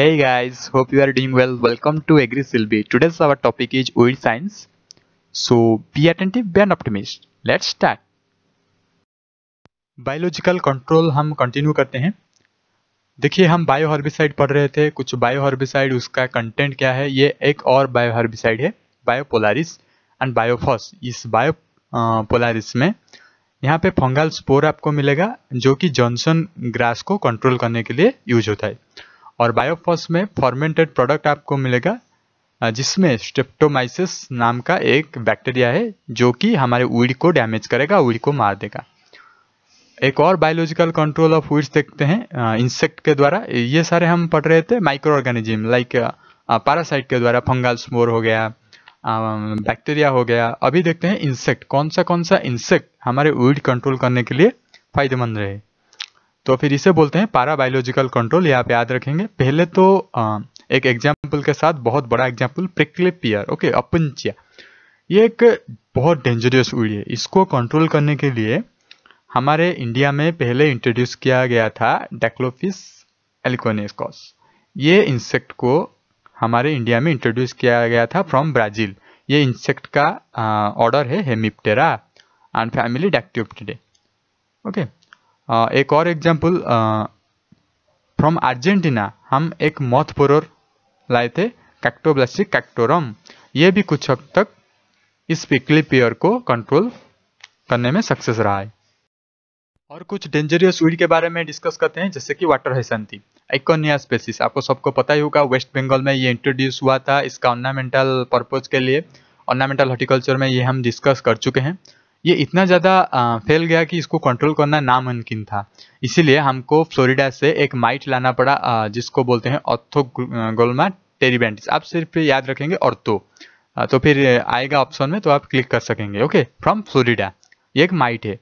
Hey guys, hope you are doing well. Welcome to AgriSilby. Today's our topic is oil science. So be attentive, be an optimist. Let's start. Biological control हम continue करते हैं देखिए हम bio herbicide पढ़ रहे थे कुछ bio herbicide उसका कंटेंट क्या है ये एक और बायो हर्बिसाइड है बायोपोलारिस एंड बायोफॉस इस बायो पोलारिस में यहाँ पे फंगल स्पोर आपको मिलेगा जो कि जॉनसन ग्रास को कंट्रोल करने के लिए यूज होता है और बायोफॉस में फॉर्मेंटेड प्रोडक्ट आपको मिलेगा जिसमें स्ट्रेप्टोमाइसिस नाम का एक बैक्टीरिया है जो कि हमारे उड को डैमेज करेगा उड़ को मार देगा एक और बायोलॉजिकल कंट्रोल ऑफ उड्स देखते हैं इंसेक्ट के द्वारा ये सारे हम पढ़ रहे थे माइक्रो ऑर्गेनिज्म लाइक पैरासाइट के द्वारा फंगल स्मोर हो गया बैक्टीरिया हो गया अभी देखते हैं इंसेक्ट कौन सा कौन सा इंसेक्ट हमारे उड कंट्रोल करने के लिए फायदेमंद रहे तो फिर इसे बोलते हैं पारा बायोलॉजिकल कंट्रोल ये आप याद रखेंगे पहले तो एक एग्जाम्पल के साथ बहुत बड़ा एग्जाम्पल प्रिक्लिपियर ओके अपंचिया ये एक बहुत डेंजरस उड़ी है इसको कंट्रोल करने के लिए हमारे इंडिया में पहले इंट्रोड्यूस किया गया था डेक्लोफिस एलिकोनेस्कॉस ये इंसेक्ट को हमारे इंडिया में इंट्रोड्यूस किया गया था फ्रॉम ब्राज़ील ये इंसेक्ट का ऑर्डर है Hemiptera and family Dactylopiidae okay okay. एक और एग्जाम्पल फ्रॉम अर्जेंटीना हम एक मौत लाए थे कैक्टोब्लास्टिक कैक्टोरम ये भी कुछ हद तक इस पिकली पेयर को कंट्रोल करने में सक्सेस रहा है और कुछ डेंजरियस वीड के बारे में डिस्कस करते हैं जैसे कि वाटर हेसंती एकोनिया स्पेसिस आपको सबको पता ही होगा वेस्ट बंगाल में ये इंट्रोड्यूस हुआ था इसका ऑर्नामेंटल पर्पज के लिए ऑर्नामेंटल हॉर्टिकल्चर में ये हम डिस्कस कर चुके हैं ये इतना ज़्यादा फैल गया कि इसको कंट्रोल करना नामुमकिन था इसीलिए हमको फ्लोरिडा से एक माइट लाना पड़ा आ, जिसको बोलते हैं ऑर्थोगोलमा टेरिबेंटिस आप सिर्फ याद रखेंगे ऑर्थो तो फिर आएगा ऑप्शन में तो आप क्लिक कर सकेंगे ओके फ्रॉम फ्लोरिडा ये एक माइट है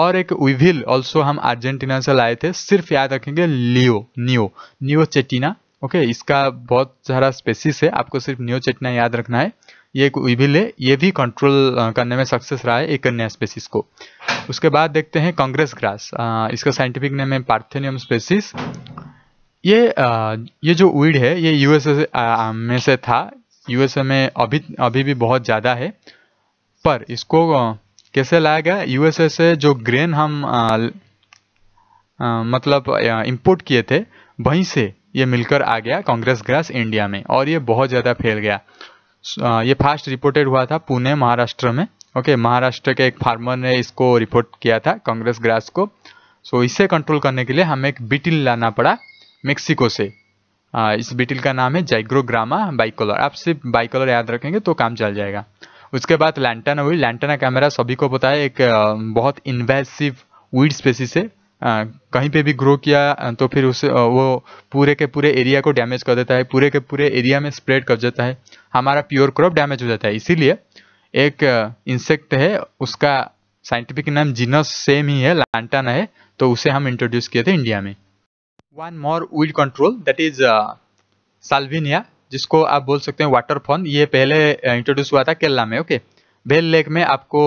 और एक विविल ऑल्सो हम अर्जेंटीना से लाए थे सिर्फ याद रखेंगे लियो नियो नियो चेटिना ओके इसका बहुत सारा स्पेसिस है आपको सिर्फ नियो चेटिना याद रखना है ये कोई है ये भी कंट्रोल करने में सक्सेस रहा है एक अन्य स्पेसिस को उसके बाद देखते हैं कांग्रेस ग्रास इसका साइंटिफिक नेम है पार्थेनियम स्पेसिस ये ये जो वीड है ये यूएसए में से था यूएसए में अभी अभी भी बहुत ज़्यादा है पर इसको कैसे लाया गया यूएसए से जो ग्रेन हम आ, आ, मतलब इंपोर्ट किए थे वहीं से ये मिलकर आ गया कांग्रेस ग्रास इंडिया में और ये बहुत ज़्यादा फैल गया ये फास्ट रिपोर्टेड हुआ था पुणे महाराष्ट्र में ओके okay, महाराष्ट्र के एक फार्मर ने इसको रिपोर्ट किया था कांग्रेस ग्रास को सो so, इसे कंट्रोल करने के लिए हमें एक बिटिल लाना पड़ा मेक्सिको से आ, इस बिटिल का नाम है जाइग्रोग्रामा बाइकोलर आप सिर्फ बाइकोलर याद रखेंगे तो काम चल जाएगा उसके बाद लैंटाना हुई लैंटाना कैमरा सभी को पता है एक बहुत इन्वेसिव वीड स्पेसिस है कहीं पे भी ग्रो किया तो फिर उस वो पूरे के पूरे एरिया को डैमेज कर देता है पूरे के पूरे एरिया में स्प्रेड कर देता है हमारा प्योर क्रॉप डैमेज हो जाता है इसीलिए एक इंसेक्ट है उसका साइंटिफिक नाम जीनस सेम ही है लांटाना है तो उसे हम इंट्रोड्यूस किए थे इंडिया में one more weed control that is Salvinia जिसको आप बोल सकते हैं फॉन ये पहले इंट्रोड्यूस हुआ था केरला में ओके okay? भेल लेक में आपको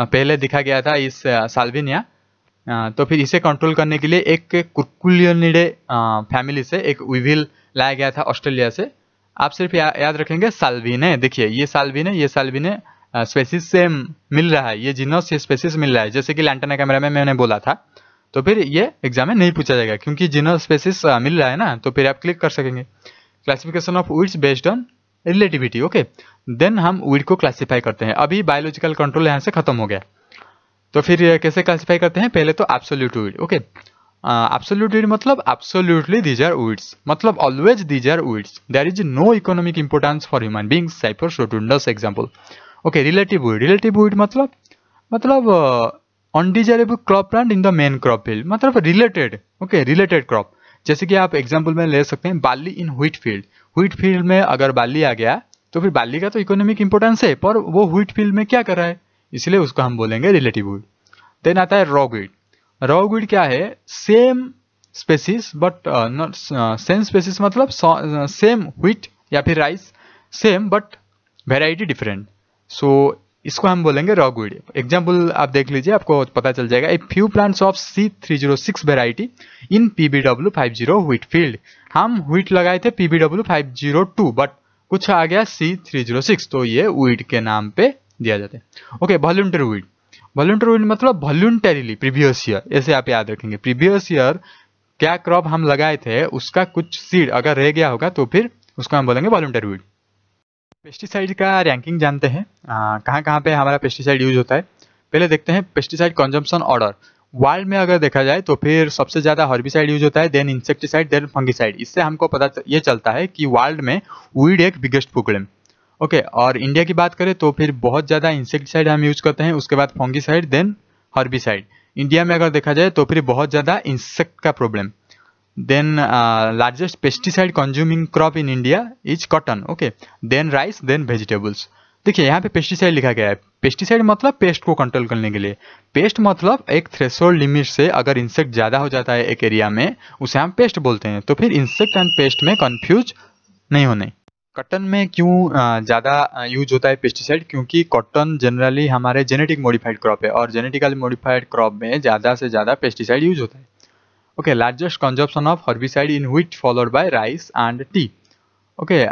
पहले दिखा गया था इस साल्विनिया तो फिर इसे कंट्रोल करने के लिए एक कुरकुलियनिडे फैमिली से एक विविल लाया गया था ऑस्ट्रेलिया से आप सिर्फ या, याद रखेंगे साल्विने देखिए ये साल्विने ये साल्विने स्पेसिस से मिल रहा है ये जीनस से स्पेसिस मिल रहा है जैसे कि लैंटना कैमरा में मैंने बोला था तो फिर ये एग्जाम में नहीं पूछा जाएगा क्योंकि जिनो स्पेसिस मिल रहा है ना तो फिर आप क्लिक कर सकेंगे classification of weeds based on relativity okay then हम वीड को क्लासीफाई करते हैं अभी बायोलॉजिकल कंट्रोल यहाँ से खत्म हो गया तो फिर कैसे क्लासीफाई करते हैं पहले तो absolute weed okay absolute weed मतलब एब्सोल्यूटली दीज आर वीड्स मतलब always these are weeds there is no economic importance for human beings Cyperus rotundus example okay relative weed relative weed मतलब मतलब undesirable crop plant in the main crop field मतलब related okay related crop जैसे कि आप example में ले सकते हैं barley in wheat field wheat field में अगर बाली आ गया तो फिर बाली का तो इकोनॉमिक इंपोर्टेंस है पर वो व्हीट फील्ड में क्या कर रहा है इसलिए उसको हम बोलेंगे रिलेटिव वुड देन आता है रॉ वीड रॉ गुड क्या है same species but not same species मतलब सेम व्हीट uh, या फिर rice same but variety different so इसको हम बोलेंगे गुड एग्जाम्पल आप देख लीजिए आपको पता चल जाएगा a few plants of C three zero six variety in P B W five zero wheat field हम व्हीट लगाए थे P B W five zero two but कुछ आ गया सी थ्री जीरो सिक्स तो ये व्हीट के नाम पे दिया जाता है ओके वॉल्यूंटर विड वॉल्यूंटर विड मतलब वॉल्यूंटरीली प्रीवियस ईयर ऐसे आप याद रखेंगे प्रीवियस ईयर क्या क्रॉप हम लगाए थे उसका कुछ सीड अगर रह गया होगा तो फिर उसको हम बोलेंगे वॉल्यूंटर विड पेस्टिसाइड का रैंकिंग जानते हैं कहाँ कहाँ पे हमारा पेस्टिसाइड यूज होता है पहले देखते हैं पेस्टिसाइड कंजम्पशन ऑर्डर वर्ल्ड में अगर देखा जाए तो फिर सबसे ज़्यादा हर्बिसाइड यूज होता है देन इंसेक्टिसाइड देन फंगिसाइड इससे हमको पता ये चलता है कि वर्ल्ड में वीड एक बिगेस्ट प्रॉब्लम ओके okay, और इंडिया की बात करें तो फिर बहुत ज़्यादा इंसेक्टिसाइड हम यूज़ करते हैं उसके बाद फॉन्गिसाइड देन हर्बिसाइड इंडिया में अगर देखा जाए तो फिर बहुत ज़्यादा इंसेक्ट का problem then largest pesticide consuming crop in India is cotton okay then rice then vegetables देखिए यहाँ पे पेस्टिसाइड लिखा गया है पेस्टिसाइड मतलब पेस्ट को कंट्रोल करने के लिए पेस्ट मतलब एक थ्रेशोल्ड लिमिट से अगर इंसेक्ट ज़्यादा हो जाता है एक एरिया में उसे हम पेस्ट बोलते हैं तो फिर इंसेक्ट एंड पेस्ट में कन्फ्यूज नहीं होने कॉटन में क्यों ज़्यादा यूज होता है पेस्टिसाइड क्योंकि कॉटन जनरली हमारे जेनेटिक मॉडिफाइड क्रॉप है और जेनेटिकली मॉडिफाइड क्रॉप में ज़्यादा से ज़्यादा पेस्टिसाइड यूज होता है okay largest consumption of herbicide in wheat followed by rice and tea okay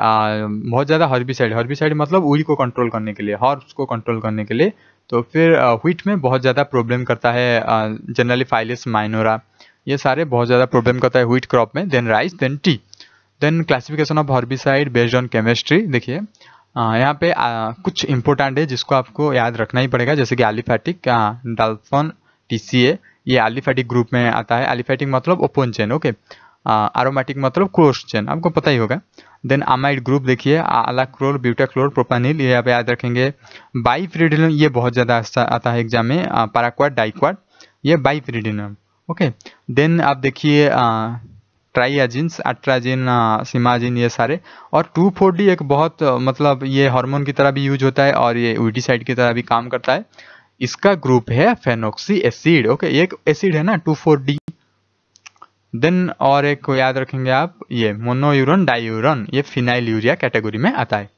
बहुत ज़्यादा हर्बिसाइड हर्बिसाइड मतलब उरी को कंट्रोल करने के लिए हॉर्ब्स को कंट्रोल करने के लिए तो फिर व्हीट में बहुत ज़्यादा प्रॉब्लम करता है जनरली फाइलिस माइनोरा ये सारे बहुत ज़्यादा प्रॉब्लम करता है व्हीट क्रॉप में then rice then tea then classification of herbicide based on chemistry देखिए यहाँ पे आ, कुछ इंपॉर्टेंट है जिसको आपको याद रखना ही पड़ेगा जैसे कि एलिफैटिक डाल्फन टीसीए ये एलिफैटिक ग्रुप में आता है एलिफैटिक मतलब ओपन चेन ओके आरोमेटिक मतलब क्लोज चेन आपको पता ही होगा देन अमाइड ग्रुप देखिए अलाक्रोल ब्यूटाक्लोर प्रोपानिल ये आप याद रखेंगे बाईफ्रीडिनम ये बहुत ज़्यादा आता है एग्जाम में पाराक्वाड डाइक्वाड ये बाईफ्रीडिनम ओके देन आप देखिए ट्राइजिन्स एट्राजिन सिमाजिन ये सारे और टू फोर डी एक बहुत मतलब ये हार्मोन की तरह भी यूज होता है और ये यूटिसाइड की तरह भी काम करता है इसका ग्रुप है फेनोक्सी एसिड ओके एक एसिड है ना टू फोर डी देन और एक याद रखेंगे आप ये मोनोयूरन डायूरन ये फिनाइल यूरिया कैटेगरी में आता है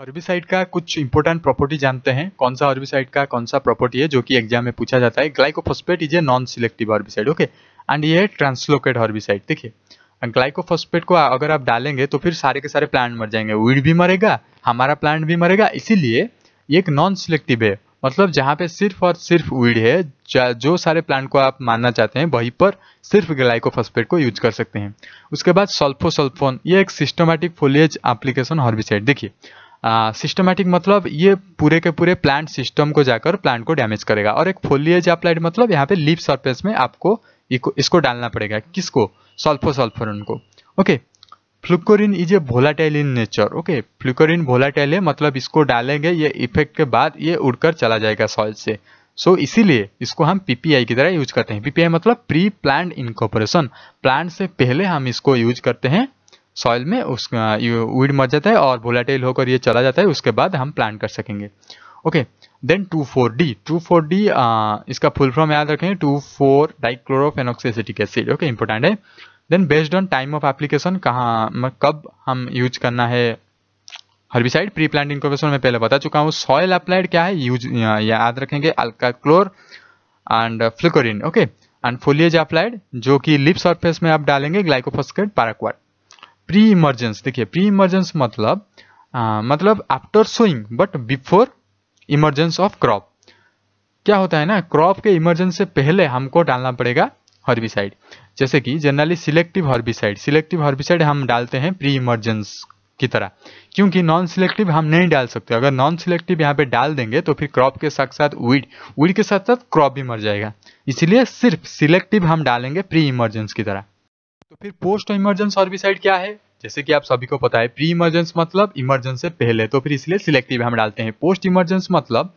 हर्बिसाइड का कुछ इंपॉर्टेंट प्रॉपर्टी जानते हैं कौन सा हर्बिसाइड का कौन सा प्रॉपर्टी है जो कि एग्जाम में पूछा जाता है glycophosphate is a non selective herbicide okay and ये है ट्रांसलोकेट हर्बिसाइड देखिए ग्लाइकोफॉस्फेट को अगर आप डालेंगे तो फिर सारे के सारे प्लांट मर जाएंगे वीड भी मरेगा हमारा प्लांट भी मरेगा इसीलिए ये एक नॉन सिलेक्टिव है मतलब जहाँ पे सिर्फ और सिर्फ वीड है जो सारे प्लांट को आप मानना चाहते हैं वहीं पर सिर्फ ग्लाइकोफॉस्फेट को यूज कर सकते हैं उसके बाद सल्फोसल्फोन ये एक सिस्टमेटिक फोलिएज एप्लीकेशन हर्बिसाइड देखिए सिस्टमेटिक मतलब ये पूरे के पूरे प्लांट सिस्टम को जाकर प्लांट को डैमेज करेगा और एक फोलियज अप्लाइड मतलब यहाँ पे लीफ सरफेस में आपको इसको डालना पड़ेगा किसको सल्फो सल्फोसल्फोरन को okay fluchloralin is a volatile in nature okay fluchloralin volatile है मतलब इसको डालेंगे ये इफेक्ट के बाद ये उड़कर चला जाएगा सॉइल से सो so, इसीलिए इसको हम पीपीआई की तरह यूज करते हैं पीपीआई मतलब प्री प्लांट इनकॉपरेशन प्लांट से पहले हम इसको यूज करते हैं सॉइल में उस वीड मर जाता है और वोलाटाइल होकर ये चला जाता है उसके बाद हम प्लांट कर सकेंगे okay then two four D two four D इसका फुल फॉर्म याद रखेंगे two four dichlorophenoxyacetic acid okay important है then based on time of application कहाँ कब हम यूज करना है हर्बिसाइड प्री प्लांट इनकोवेशन में पहले बता चुका हूँ सॉयल अप्लाइड क्या है यूज याद रखेंगे alachlor and fluchloralin okay and foliage applied जो कि लिप सरफेस में आप डालेंगे ग्लाइकोफोस्केट पाराक्वाट प्री इमरजेंस देखिए प्री इमरजेंस मतलब आ, मतलब after sowing but before emergence of crop क्या होता है ना क्रॉप के इमरजेंस से पहले हमको डालना पड़ेगा हर्बिसाइड जैसे कि generally selective herbicide selective herbicide हम डालते हैं प्री इमरजेंस की तरह क्योंकि नॉन सिलेक्टिव हम नहीं डाल सकते अगर नॉन सिलेक्टिव यहाँ पे डाल देंगे तो फिर क्रॉप के साथ साथ वीड वीड के साथ साथ क्रॉप भी मर जाएगा इसीलिए सिर्फ सिलेक्टिव हम डालेंगे प्री इमरजेंस की तरह तो फिर पोस्ट इमरजेंस हर्बिसाइड क्या है जैसे कि आप सभी को पता है प्री इमरजेंस मतलब इमरजेंस से पहले तो फिर इसलिए सिलेक्टिव हम डालते हैं पोस्ट इमरजेंस मतलब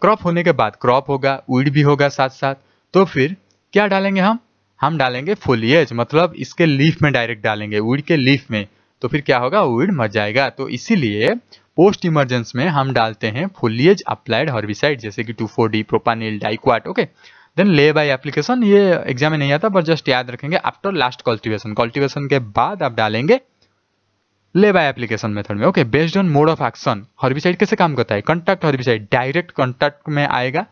क्रॉप होने के बाद क्रॉप होगा उइड भी होगा साथ साथ तो फिर क्या डालेंगे हम हम डालेंगे फोलिएज मतलब इसके लीफ में डायरेक्ट डालेंगे उइड के लीफ में तो फिर क्या होगा उइड मर जाएगा तो इसीलिए पोस्ट इमरजेंस में हम डालते हैं फोलिएज अप्लाइड हर्बिसाइड जैसे कि two four D propanil diquat okay then lay by application ये एग्जाम में नहीं आता पर जस्ट याद रखेंगे आफ्टर लास्ट कल्टिवेशन कल्टिवेशन के बाद आप डालेंगे ले बाय एप्लीकेशन मेथड में okay based on mode of action herbicide कैसे काम करता है कॉन्टैक्ट हर्बिसाइड डायरेक्ट कॉन्टैक्ट में आएगा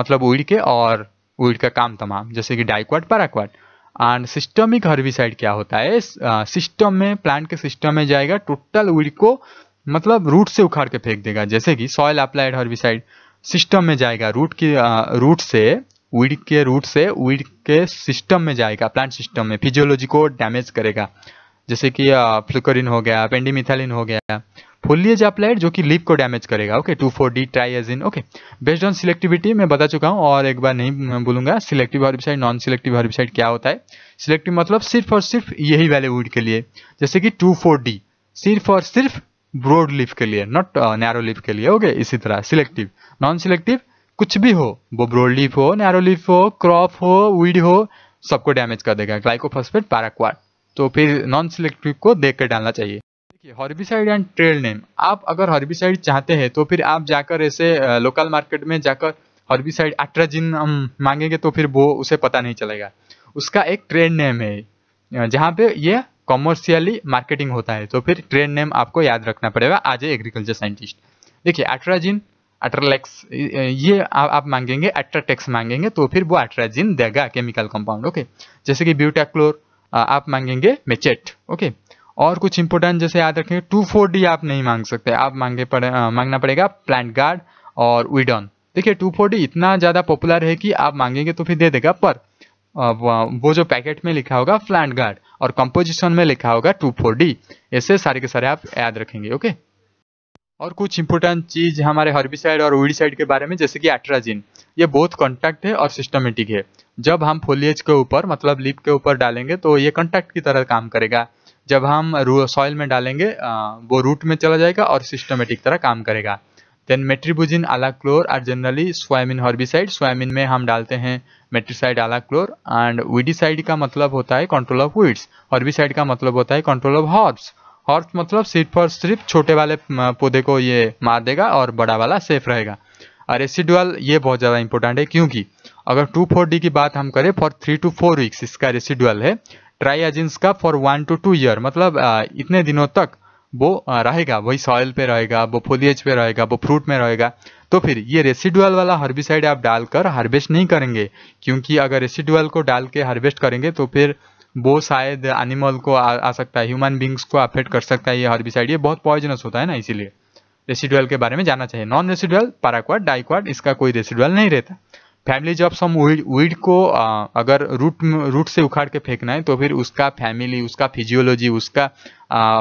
मतलब उइड के और उइड का काम तमाम जैसे कि diquat paraquat and systemic herbicide क्या होता है सिस्टम में प्लांट के सिस्टम में जाएगा टोटल उइड को मतलब रूट से उखाड़ के फेंक देगा जैसे कि सॉयल अप्लाइड हर्बिसाइड सिस्टम में जाएगा रूट की रूट से वीड के रूट से वीड के सिस्टम में जाएगा प्लांट सिस्टम में फिजियोलॉजी को डैमेज करेगा जैसे कि फ्लुकरिन हो गया पेंडीमिथालिन हो गया फोलियज अप्लाइड जो कि लीप को डैमेज करेगा okay two four D triazine okay based on selectivity मैं बता चुका हूँ और एक बार नहीं बोलूंगा selective herbicide non selective herbicide क्या होता है सिलेक्टिव मतलब सिर्फ और सिर्फ यही वाले वुड के लिए जैसे कि टू फोर डी सिर्फ और सिर्फ ब्रॉड लीफ के लिए नॉट नैरो लीफ के लिए ओके इसी तरह सिलेक्टिव नॉन सिलेक्टिव कुछ भी हो वो ब्रोड लीफ हो नैरो लीफ हो क्रॉप हो वीड हो सबको डैमेज कर देगा ग्लाइकोफॉस्फेट पैराक्वाड तो फिर नॉन सिलेक्टिव को देख कर डालना चाहिए देखिए हॉर्बिसाइड एंड ट्रेल नेम आप अगर हॉर्बिसाइड चाहते हैं तो फिर आप जाकर ऐसे लोकल मार्केट में जाकर हॉर्बिसाइड एट्राजिन मांगेंगे तो फिर वो उसे पता नहीं चलेगा उसका एक ट्रेड नेम है जहाँ पे ये कॉमर्शियली मार्केटिंग होता है तो फिर ट्रेड नेम आपको याद रखना पड़ेगा आज ए एग्रीकल्चर साइंटिस्ट देखिए एट्राजिन अट्रलेक्स ये आ, आप मांगेंगे एट्राटेक्स मांगेंगे तो फिर वो एट्राजिन देगा केमिकल कंपाउंड ओके जैसे कि ब्यूटाक्लोर आप मांगेंगे मेचेट ओके और कुछ इंपोर्टेंट जैसे याद रखेंगे टू फोर डी आप नहीं मांग सकते आप मांगे पड़े मांगना पड़ेगा प्लांट गार्ड और विडॉन देखिए टू फोर डी इतना ज़्यादा पॉपुलर है कि आप मांगेंगे तो फिर दे देगा पर वो जो पैकेट में लिखा होगा प्लांट गार्ड और कंपोजिशन में लिखा होगा टू फोर डी ऐसे सारे के सारे आप याद रखेंगे ओके और कुछ इंपोर्टेंट चीज़ हमारे हर्बिसाइड और वीडिसाइड के बारे में जैसे कि एट्राजिन ये बहुत कॉन्टैक्ट है और सिस्टमेटिक है जब हम फोलियज के ऊपर मतलब लिप के ऊपर डालेंगे तो ये कॉन्टैक्ट की तरह काम करेगा जब हम सॉइल में डालेंगे वो रूट में चला जाएगा और सिस्टमेटिक तरह काम करेगा then metribuzin alachlor are generally स्वामिन हर्बिसाइड स्वामिन में हम डालते हैं मेट्रीसाइड आला क्लोर एंड विडिसाइड का मतलब होता है कंट्रोल ऑफ वीड्स हर्बिसाइड का मतलब होता है कंट्रोल ऑफ हॉर्ब्स और मतलब सीड फॉर सिर्फ छोटे वाले पौधे को ये मार देगा और बड़ा वाला सेफ रहेगा और रेसिडुअल ये बहुत ज़्यादा इंपॉर्टेंट है क्योंकि अगर टू फोर डी की बात हम करें for three two four weeks इसका रेसिडुअल है एजेंस का for one two two year मतलब इतने दिनों तक वो रहेगा वही सॉयल पे रहेगा वो फोलियज पे रहेगा वो फ्रूट में रहेगा तो फिर ये रेसिडुअल वाला हर्बिसाइड आप डालकर हार्वेस्ट नहीं करेंगे क्योंकि अगर रेसिडुअल को डाल के हार्वेस्ट करेंगे तो फिर वो शायद एनिमल को आ, आ सकता है ह्यूमन बींग्स को अफेक्ट कर सकता है ये हर्बिसाइड ये बहुत पॉइजनस होता है ना इसीलिए रेसिडुअल के बारे में जानना चाहिए नॉन रेसिडुअल पाराक्वाड डाइक्वाड इसका कोई रेसिडुअल नहीं रहता फैमिली जब सम वीड वीड को आ, अगर रूट रूट से उखाड़ के फेंकना है तो फिर उसका फैमिली उसका फिजियोलॉजी उसका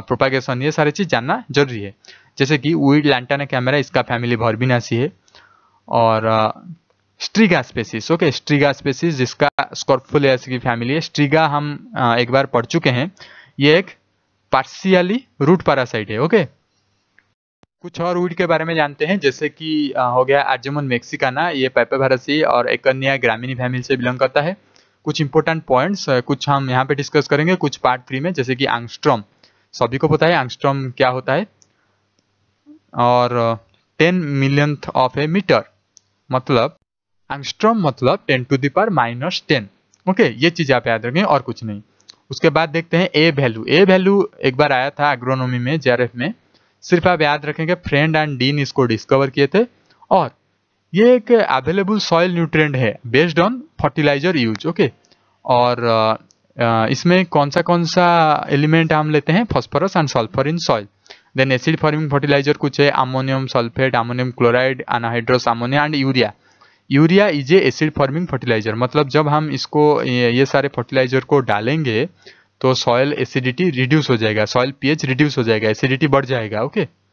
प्रोपागेशन ये सारी चीज़ जानना जरूरी है जैसे कि वीड लैंटाना कैमरा इसका फैमिली भरबिनासी है और Striga species okay Striga species जिसका स्कॉर्फुलियस की फैमिली है स्ट्रीगा हम एक बार पढ़ चुके हैं ये एक पार्शियली रूट पैरासाइट है ओके कुछ और रूट के बारे में जानते हैं जैसे कि हो गया आर्जमन मेक्सिकाना ये पैपे भारसी और एक अन्य ग्रामीण फैमिली से बिलोंग करता है कुछ इंपॉर्टेंट पॉइंट्स कुछ हम यहाँ पे डिस्कस करेंगे कुछ पार्ट थ्री में जैसे कि आंगस्ट्रॉम सभी को पता है आंगस्ट्रॉम क्या होता है और ten million of a meter मतलब एंगस्ट्रॉम मतलब ten to the power minus ten okay ये चीज़ आप याद रखें और कुछ नहीं उसके बाद देखते हैं ए वैल्यू ए वैल्यू एक बार आया था एग्रोनॉमी में जे में सिर्फ आप याद रखेंगे फ्रेंड एंड डीन इसको डिस्कवर किए थे और ये एक अवेलेबल सॉइल न्यूट्रेंट है based on fertiliser use okay और इसमें कौन सा कौन सा एलिमेंट हम लेते हैं phosphorus and sulphur in soil then acid forming fertiliser कुछ है ammonium sulphate ammonium chloride anhydrous ammonia and urea urea is a acid forming fertiliser मतलब जब हम इसको ये सारे फर्टिलाइजर को डालेंगे तो सॉयल एसिडिटी रिड्यूस हो जाएगा सॉयल पीएच रिड्यूस हो जाएगा एसिडिटी बढ़ जाएगा ओके okay?